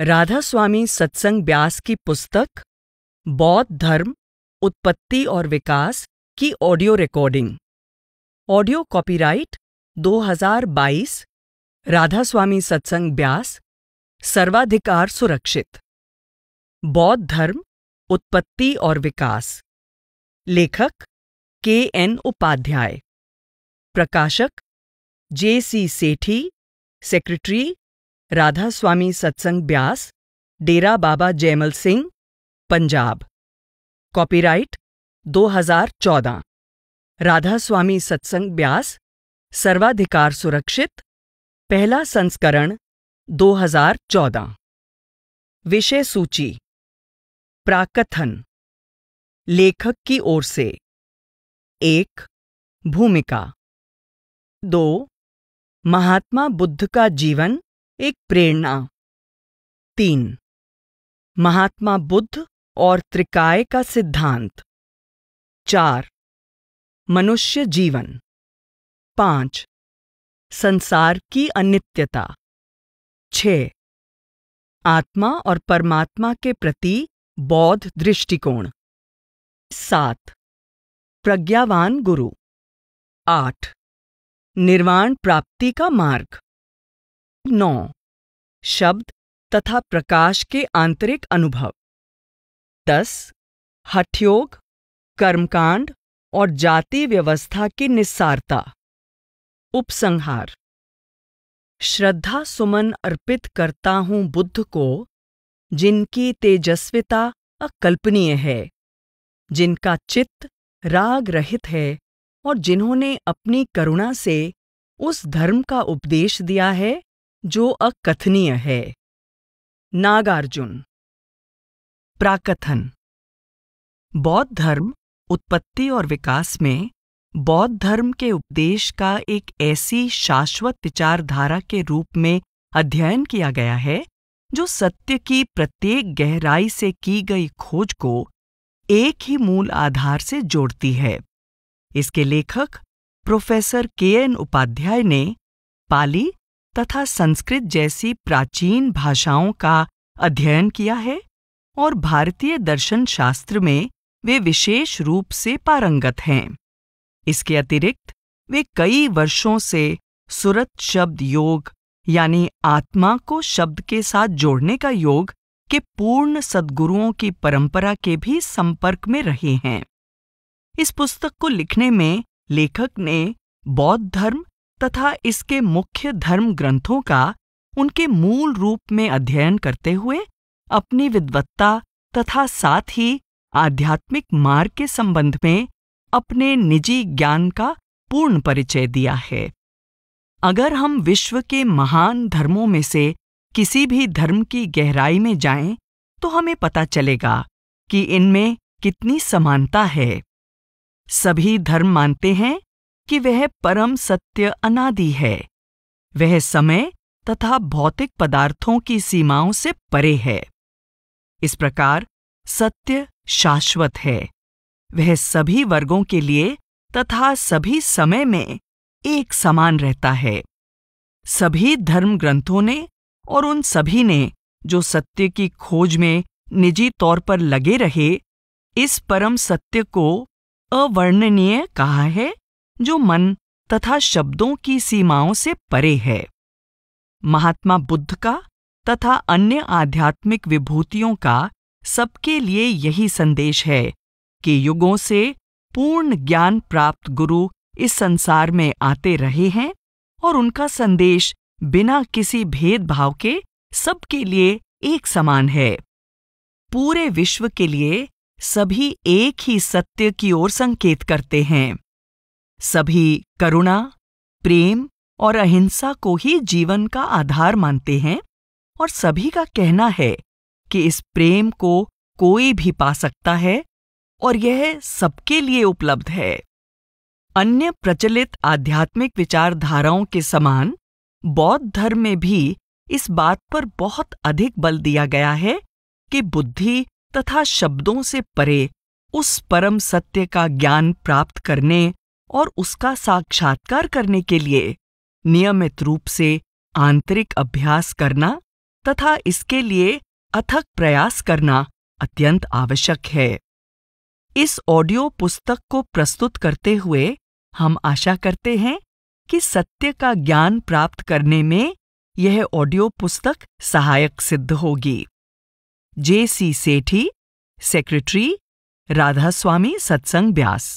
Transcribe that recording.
राधा स्वामी सत्संग ब्यास की पुस्तक बौद्ध धर्म उत्पत्ति और विकास की audio recording audio copyright 2022 Radha Soami Satsang Beas सर्वाधिकार सुरक्षित बौद्ध धर्म उत्पत्ति और विकास लेखक के एन उपाध्याय प्रकाशक जे सी सेठी सेक्रेटरी राधा स्वामी सत्संग ब्यास डेरा बाबा जयमल सिंह पंजाब कॉपीराइट 2014 राधा स्वामी सत्संग ब्यास सर्वाधिकार सुरक्षित पहला संस्करण 2014 विषय सूची प्राकथन लेखक की ओर से एक भूमिका दो महात्मा बुद्ध का जीवन एक प्रेरणा तीन महात्मा बुद्ध और त्रिकाय का सिद्धांत चार मनुष्य जीवन पांच संसार की अनित्यता छ आत्मा और परमात्मा के प्रति बौद्ध दृष्टिकोण सात प्रज्ञावान गुरु आठ निर्वाण प्राप्ति का मार्ग नौ शब्द तथा प्रकाश के आंतरिक अनुभव दस हठयोग कर्मकांड और जाति व्यवस्था की निस्सारता उपसंहार श्रद्धा सुमन अर्पित करता हूं बुद्ध को जिनकी तेजस्विता अकल्पनीय है जिनका चित्त राग रहित है और जिन्होंने अपनी करुणा से उस धर्म का उपदेश दिया है जो अकथनीय है नागार्जुन प्राकथन बौद्ध धर्म उत्पत्ति और विकास में बौद्ध धर्म के उपदेश का एक ऐसी शाश्वत विचारधारा के रूप में अध्ययन किया गया है जो सत्य की प्रत्येक गहराई से की गई खोज को एक ही मूल आधार से जोड़ती है इसके लेखक प्रोफेसर के एन उपाध्याय ने पाली तथा संस्कृत जैसी प्राचीन भाषाओं का अध्ययन किया है और भारतीय दर्शन शास्त्र में वे विशेष रूप से पारंगत हैं इसके अतिरिक्त वे कई वर्षों से सुरत शब्द योग यानी आत्मा को शब्द के साथ जोड़ने का योग के पूर्ण सदगुरुओं की परंपरा के भी संपर्क में रहे हैं इस पुस्तक को लिखने में लेखक ने बौद्ध धर्म तथा इसके मुख्य धर्म ग्रंथों का उनके मूल रूप में अध्ययन करते हुए अपनी विद्वत्ता तथा साथ ही आध्यात्मिक मार्ग के संबंध में अपने निजी ज्ञान का पूर्ण परिचय दिया है अगर हम विश्व के महान धर्मों में से किसी भी धर्म की गहराई में जाएं, तो हमें पता चलेगा कि इनमें कितनी समानता है सभी धर्म मानते हैं कि वह परम सत्य अनादि है वह समय तथा भौतिक पदार्थों की सीमाओं से परे है इस प्रकार सत्य शाश्वत है वह सभी वर्गों के लिए तथा सभी समय में एक समान रहता है सभी धर्म ग्रंथों ने और उन सभी ने जो सत्य की खोज में निजी तौर पर लगे रहे इस परम सत्य को अवर्णनीय कहा है जो मन तथा शब्दों की सीमाओं से परे है महात्मा बुद्ध का तथा अन्य आध्यात्मिक विभूतियों का सबके लिए यही संदेश है कि युगों से पूर्ण ज्ञान प्राप्त गुरु इस संसार में आते रहे हैं और उनका संदेश बिना किसी भेदभाव के सबके लिए एक समान है पूरे विश्व के लिए सभी एक ही सत्य की ओर संकेत करते हैं सभी करुणा प्रेम और अहिंसा को ही जीवन का आधार मानते हैं और सभी का कहना है कि इस प्रेम को कोई भी पा सकता है और यह सबके लिए उपलब्ध है अन्य प्रचलित आध्यात्मिक विचारधाराओं के समान बौद्ध धर्म में भी इस बात पर बहुत अधिक बल दिया गया है कि बुद्धि तथा शब्दों से परे उस परम सत्य का ज्ञान प्राप्त करने और उसका साक्षात्कार करने के लिए नियमित रूप से आंतरिक अभ्यास करना तथा इसके लिए अथक प्रयास करना अत्यंत आवश्यक है इस ऑडियो पुस्तक को प्रस्तुत करते हुए हम आशा करते हैं कि सत्य का ज्ञान प्राप्त करने में यह ऑडियो पुस्तक सहायक सिद्ध होगी जे सी सेठी सेक्रेटरी राधास्वामी सत्संग ब्यास